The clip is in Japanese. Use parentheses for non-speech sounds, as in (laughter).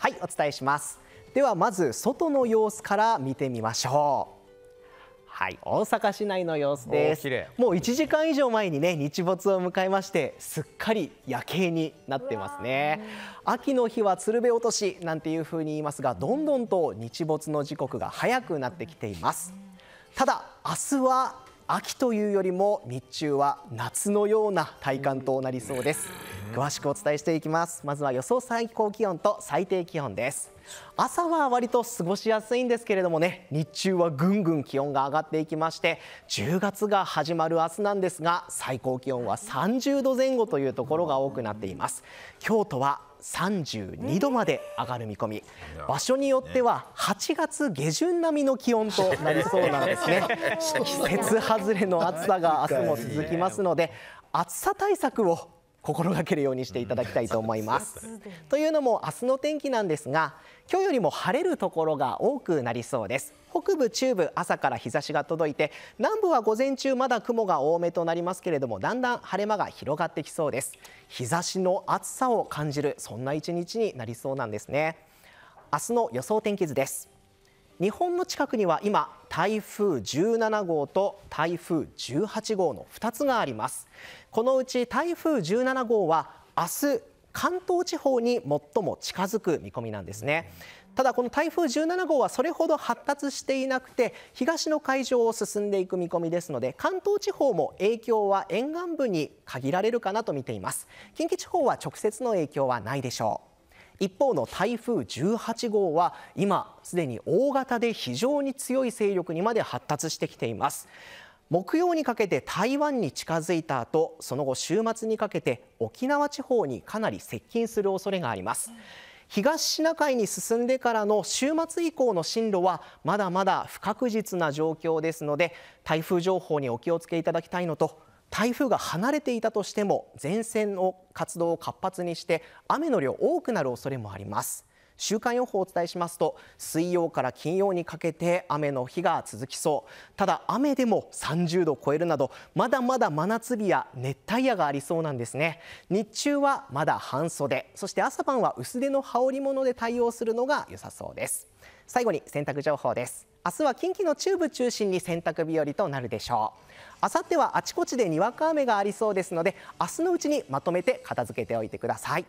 はいお伝えしますではまず外の様子から見てみましょうはい、大阪市内の様子です。もう1時間以上前にね、日没を迎えまして、すっかり夜景になってますね。秋の日は鶴瓶落としなんていう風に言いますが、どんどんと日没の時刻が早くなってきています。ただ、明日は秋というよりも日中は夏のような体感となりそうです詳しくお伝えしていきますまずは予想最高気温と最低気温です朝は割と過ごしやすいんですけれどもね日中はぐんぐん気温が上がっていきまして10月が始まる明日なんですが最高気温は30度前後というところが多くなっています京都は32度まで上がる見込み場所によっては8月下旬並みの気温となりそうなんですね (laughs) 季節外れの暑さが明日も続きますので暑さ対策を心がけるようにしていただきたいと思います。というのも明日の天気なんですが今日よりも晴れるところが多くなりそうです。北部、中部、朝から日差しが届いて南部は午前中まだ雲が多めとなりますけれどもだんだん晴れ間が広がってきそうです。日差しの暑さを感じるそんな一日になりそうなんですね。明日の予想天気図です。日本の近くには今台風17号と台風18号の2つがありますこのうち台風17号は明日関東地方に最も近づく見込みなんですねただこの台風17号はそれほど発達していなくて東の海上を進んでいく見込みですので関東地方も影響は沿岸部に限られるかなと見ています近畿地方は直接の影響はないでしょう一方の台風18号は今すでに大型で非常に強い勢力にまで発達してきています木曜にかけて台湾に近づいた後その後週末にかけて沖縄地方にかなり接近する恐れがあります東シナ海に進んでからの週末以降の進路はまだまだ不確実な状況ですので台風情報にお気をつけいただきたいのと台風が離れていたとしても前線の活動を活発にして雨の量多くなる恐れもあります。週間予報をお伝えしますと水曜から金曜にかけて雨の日が続きそうただ雨でも30度を超えるなどまだまだ真夏日や熱帯夜がありそうなんですね日中はまだ半袖そして朝晩は薄手の羽織物で対応するのが良さそうです最後に洗濯情報です明日は近畿の中部中心に洗濯日和となるでしょう明後日はあちこちでにわか雨がありそうですので明日のうちにまとめて片付けておいてください